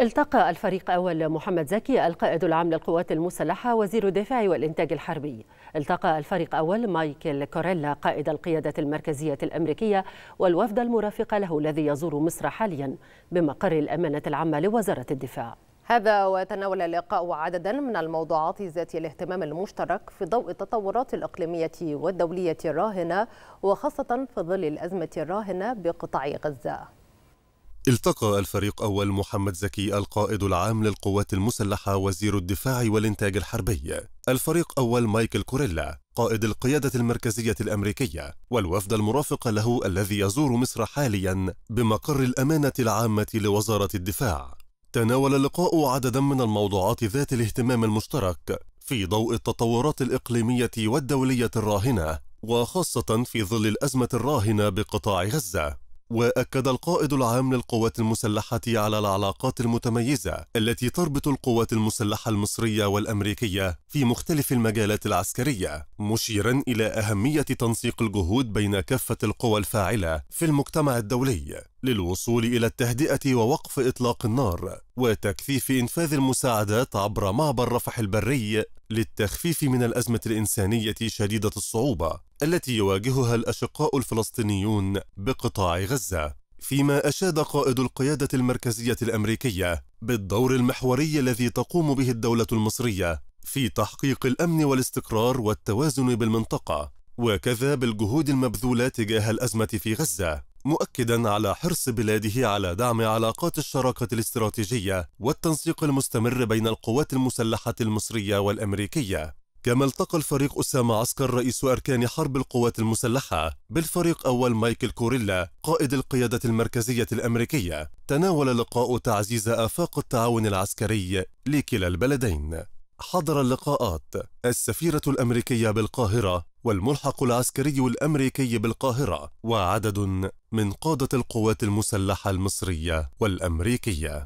التقى الفريق أول محمد زكي القائد العام للقوات المسلحة وزير الدفاع والإنتاج الحربي التقى الفريق أول مايكل كوريلا قائد القيادة المركزية الأمريكية والوفد المرافق له الذي يزور مصر حاليا بمقر الأمانة العامة لوزارة الدفاع هذا وتناول اللقاء عددا من الموضوعات ذات الاهتمام المشترك في ضوء التطورات الإقليمية والدولية الراهنة وخاصة في ظل الأزمة الراهنة بقطاع غزة التقى الفريق أول محمد زكي القائد العام للقوات المسلحة وزير الدفاع والإنتاج الحربي الفريق أول مايكل كوريلا قائد القيادة المركزية الأمريكية والوفد المرافق له الذي يزور مصر حاليا بمقر الأمانة العامة لوزارة الدفاع تناول اللقاء عددا من الموضوعات ذات الاهتمام المشترك في ضوء التطورات الإقليمية والدولية الراهنة وخاصة في ظل الأزمة الراهنة بقطاع غزة وأكد القائد العام للقوات المسلحة على العلاقات المتميزة التي تربط القوات المسلحة المصرية والأمريكية في مختلف المجالات العسكرية، مشيرا إلى أهمية تنسيق الجهود بين كافة القوى الفاعلة في المجتمع الدولي للوصول إلى التهدئة ووقف إطلاق النار وتكثيف إنفاذ المساعدات عبر معبر رفح البري للتخفيف من الأزمة الإنسانية شديدة الصعوبة التي يواجهها الأشقاء الفلسطينيون بقطاع غزة فيما أشاد قائد القيادة المركزية الأمريكية بالدور المحوري الذي تقوم به الدولة المصرية في تحقيق الأمن والاستقرار والتوازن بالمنطقة وكذا بالجهود المبذولة تجاه الأزمة في غزة مؤكدا على حرص بلاده على دعم علاقات الشراكة الاستراتيجية والتنسيق المستمر بين القوات المسلحة المصرية والأمريكية كما التقى الفريق أسامة عسكر رئيس أركان حرب القوات المسلحة بالفريق أول مايكل كوريلا قائد القيادة المركزية الأمريكية تناول اللقاء تعزيز آفاق التعاون العسكري لكلا البلدين حضر اللقاءات السفيرة الأمريكية بالقاهرة والملحق العسكري الامريكي بالقاهره وعدد من قاده القوات المسلحه المصريه والامريكيه